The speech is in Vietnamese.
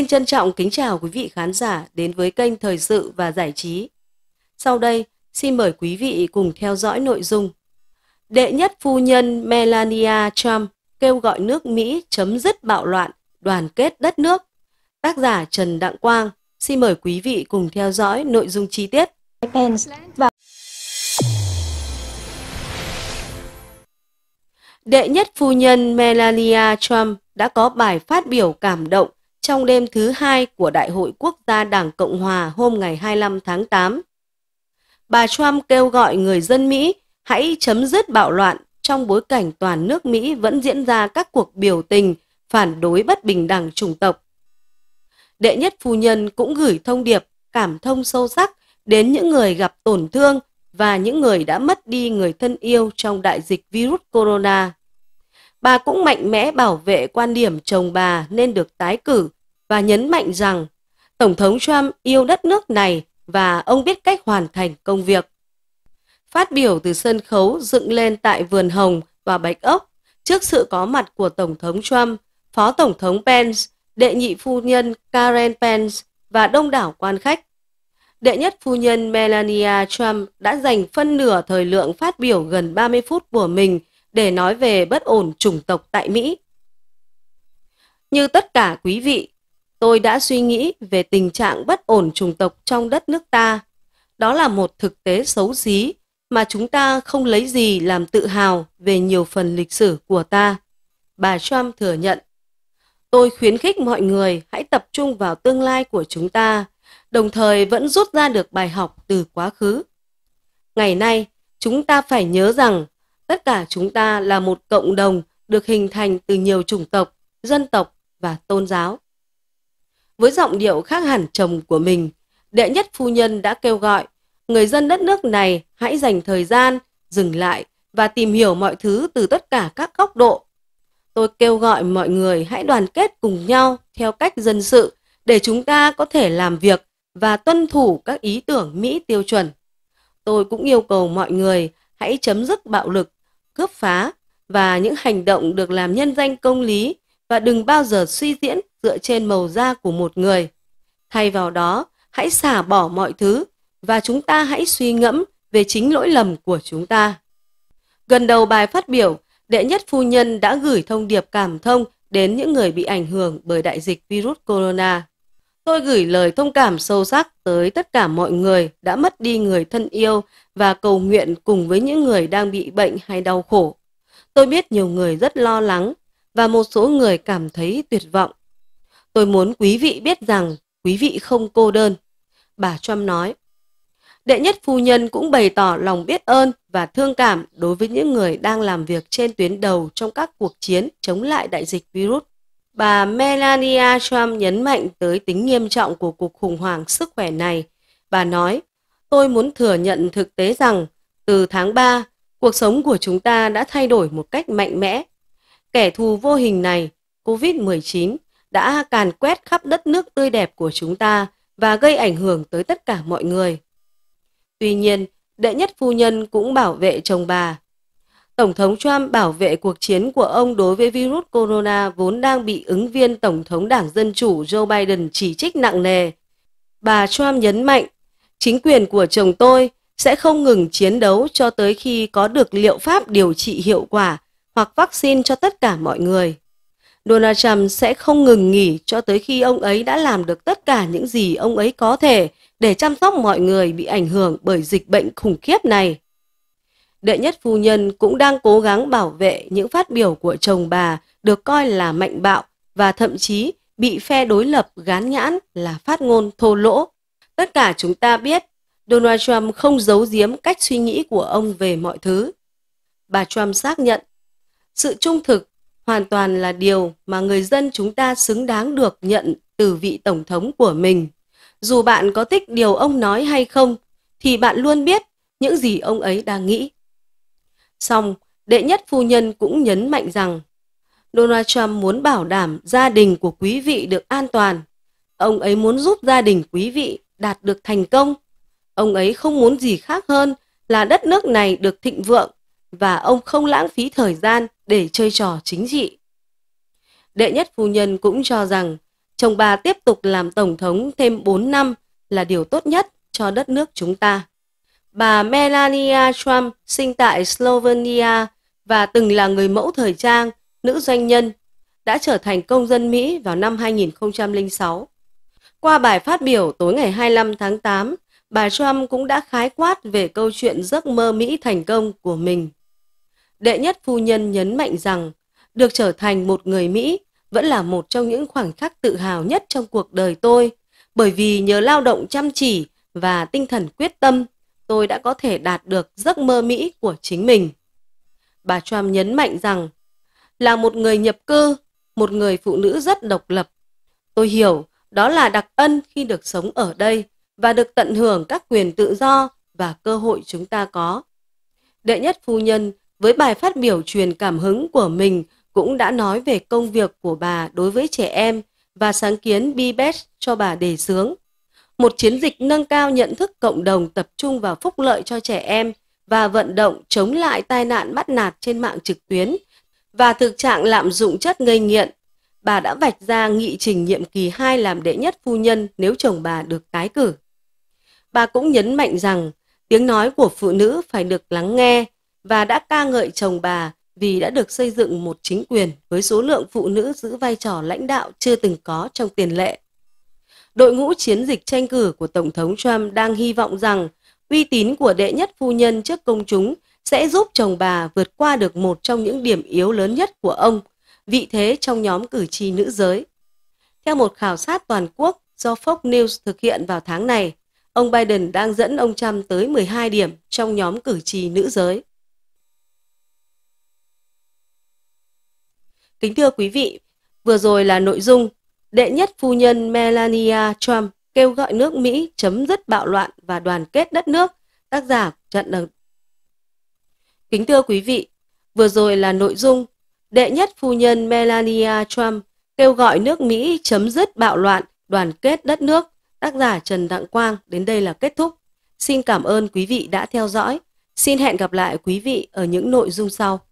Xin trân trọng kính chào quý vị khán giả đến với kênh Thời sự và Giải trí. Sau đây, xin mời quý vị cùng theo dõi nội dung. Đệ nhất phu nhân Melania Trump kêu gọi nước Mỹ chấm dứt bạo loạn, đoàn kết đất nước. Tác giả Trần Đặng Quang, xin mời quý vị cùng theo dõi nội dung chi tiết. Đệ nhất phu nhân Melania Trump đã có bài phát biểu cảm động trong đêm thứ hai của Đại hội Quốc gia Đảng Cộng Hòa hôm ngày 25 tháng 8. Bà Trump kêu gọi người dân Mỹ hãy chấm dứt bạo loạn trong bối cảnh toàn nước Mỹ vẫn diễn ra các cuộc biểu tình phản đối bất bình đẳng chủng tộc. Đệ nhất phu nhân cũng gửi thông điệp cảm thông sâu sắc đến những người gặp tổn thương và những người đã mất đi người thân yêu trong đại dịch virus corona. Bà cũng mạnh mẽ bảo vệ quan điểm chồng bà nên được tái cử và nhấn mạnh rằng Tổng thống Trump yêu đất nước này và ông biết cách hoàn thành công việc. Phát biểu từ sân khấu dựng lên tại Vườn Hồng, và Bạch Ốc, trước sự có mặt của Tổng thống Trump, Phó Tổng thống Pence, đệ nhị phu nhân Karen Pence và đông đảo quan khách. Đệ nhất phu nhân Melania Trump đã dành phân nửa thời lượng phát biểu gần 30 phút của mình để nói về bất ổn chủng tộc tại Mỹ. Như tất cả quý vị, tôi đã suy nghĩ về tình trạng bất ổn chủng tộc trong đất nước ta. Đó là một thực tế xấu xí mà chúng ta không lấy gì làm tự hào về nhiều phần lịch sử của ta. Bà Trump thừa nhận, tôi khuyến khích mọi người hãy tập trung vào tương lai của chúng ta, đồng thời vẫn rút ra được bài học từ quá khứ. Ngày nay, chúng ta phải nhớ rằng Tất cả chúng ta là một cộng đồng được hình thành từ nhiều chủng tộc, dân tộc và tôn giáo. Với giọng điệu khác hẳn chồng của mình, đệ nhất phu nhân đã kêu gọi người dân đất nước này hãy dành thời gian, dừng lại và tìm hiểu mọi thứ từ tất cả các góc độ. Tôi kêu gọi mọi người hãy đoàn kết cùng nhau theo cách dân sự để chúng ta có thể làm việc và tuân thủ các ý tưởng Mỹ tiêu chuẩn. Tôi cũng yêu cầu mọi người hãy chấm dứt bạo lực cướp phá và những hành động được làm nhân danh công lý và đừng bao giờ suy diễn dựa trên màu da của một người. Thay vào đó, hãy xả bỏ mọi thứ và chúng ta hãy suy ngẫm về chính lỗi lầm của chúng ta. Gần đầu bài phát biểu, đệ nhất phu nhân đã gửi thông điệp cảm thông đến những người bị ảnh hưởng bởi đại dịch virus corona. Tôi gửi lời thông cảm sâu sắc tới tất cả mọi người đã mất đi người thân yêu và cầu nguyện cùng với những người đang bị bệnh hay đau khổ. Tôi biết nhiều người rất lo lắng và một số người cảm thấy tuyệt vọng. Tôi muốn quý vị biết rằng quý vị không cô đơn. Bà Trump nói, đệ nhất phu nhân cũng bày tỏ lòng biết ơn và thương cảm đối với những người đang làm việc trên tuyến đầu trong các cuộc chiến chống lại đại dịch virus Bà Melania Trump nhấn mạnh tới tính nghiêm trọng của cuộc khủng hoảng sức khỏe này. Bà nói, tôi muốn thừa nhận thực tế rằng từ tháng 3, cuộc sống của chúng ta đã thay đổi một cách mạnh mẽ. Kẻ thù vô hình này, COVID-19, đã càn quét khắp đất nước tươi đẹp của chúng ta và gây ảnh hưởng tới tất cả mọi người. Tuy nhiên, đệ nhất phu nhân cũng bảo vệ chồng bà Tổng thống Trump bảo vệ cuộc chiến của ông đối với virus corona vốn đang bị ứng viên Tổng thống Đảng Dân Chủ Joe Biden chỉ trích nặng nề. Bà Trump nhấn mạnh, chính quyền của chồng tôi sẽ không ngừng chiến đấu cho tới khi có được liệu pháp điều trị hiệu quả hoặc vaccine cho tất cả mọi người. Donald Trump sẽ không ngừng nghỉ cho tới khi ông ấy đã làm được tất cả những gì ông ấy có thể để chăm sóc mọi người bị ảnh hưởng bởi dịch bệnh khủng khiếp này đệ nhất phu nhân cũng đang cố gắng bảo vệ những phát biểu của chồng bà được coi là mạnh bạo và thậm chí bị phe đối lập gán nhãn là phát ngôn thô lỗ. Tất cả chúng ta biết, Donald Trump không giấu giếm cách suy nghĩ của ông về mọi thứ. Bà Trump xác nhận, sự trung thực hoàn toàn là điều mà người dân chúng ta xứng đáng được nhận từ vị tổng thống của mình. Dù bạn có thích điều ông nói hay không, thì bạn luôn biết những gì ông ấy đang nghĩ. Xong, đệ nhất phu nhân cũng nhấn mạnh rằng Donald Trump muốn bảo đảm gia đình của quý vị được an toàn. Ông ấy muốn giúp gia đình quý vị đạt được thành công. Ông ấy không muốn gì khác hơn là đất nước này được thịnh vượng và ông không lãng phí thời gian để chơi trò chính trị. Đệ nhất phu nhân cũng cho rằng chồng bà tiếp tục làm tổng thống thêm 4 năm là điều tốt nhất cho đất nước chúng ta. Bà Melania Trump sinh tại Slovenia và từng là người mẫu thời trang, nữ doanh nhân, đã trở thành công dân Mỹ vào năm 2006. Qua bài phát biểu tối ngày 25 tháng 8, bà Trump cũng đã khái quát về câu chuyện giấc mơ Mỹ thành công của mình. Đệ nhất phu nhân nhấn mạnh rằng, được trở thành một người Mỹ vẫn là một trong những khoảnh khắc tự hào nhất trong cuộc đời tôi, bởi vì nhờ lao động chăm chỉ và tinh thần quyết tâm tôi đã có thể đạt được giấc mơ Mỹ của chính mình. Bà Trump nhấn mạnh rằng, là một người nhập cư, một người phụ nữ rất độc lập. Tôi hiểu đó là đặc ân khi được sống ở đây và được tận hưởng các quyền tự do và cơ hội chúng ta có. Đệ nhất phu nhân với bài phát biểu truyền cảm hứng của mình cũng đã nói về công việc của bà đối với trẻ em và sáng kiến BBS cho bà đề xướng một chiến dịch nâng cao nhận thức cộng đồng tập trung vào phúc lợi cho trẻ em và vận động chống lại tai nạn bắt nạt trên mạng trực tuyến và thực trạng lạm dụng chất gây nghiện. Bà đã vạch ra nghị trình nhiệm kỳ 2 làm đệ nhất phu nhân nếu chồng bà được tái cử. Bà cũng nhấn mạnh rằng tiếng nói của phụ nữ phải được lắng nghe và đã ca ngợi chồng bà vì đã được xây dựng một chính quyền với số lượng phụ nữ giữ vai trò lãnh đạo chưa từng có trong tiền lệ đội ngũ chiến dịch tranh cử của Tổng thống Trump đang hy vọng rằng uy tín của đệ nhất phu nhân trước công chúng sẽ giúp chồng bà vượt qua được một trong những điểm yếu lớn nhất của ông, vị thế trong nhóm cử tri nữ giới. Theo một khảo sát toàn quốc do Fox News thực hiện vào tháng này, ông Biden đang dẫn ông Trump tới 12 điểm trong nhóm cử tri nữ giới. Kính thưa quý vị, vừa rồi là nội dung Đệ nhất phu nhân Melania Trump kêu gọi nước Mỹ chấm dứt bạo loạn và đoàn kết đất nước, tác giả trận đồng. Kính thưa quý vị, vừa rồi là nội dung Đệ nhất phu nhân Melania Trump kêu gọi nước Mỹ chấm dứt bạo loạn, đoàn kết đất nước, tác giả Trần Đặng Quang đến đây là kết thúc. Xin cảm ơn quý vị đã theo dõi. Xin hẹn gặp lại quý vị ở những nội dung sau.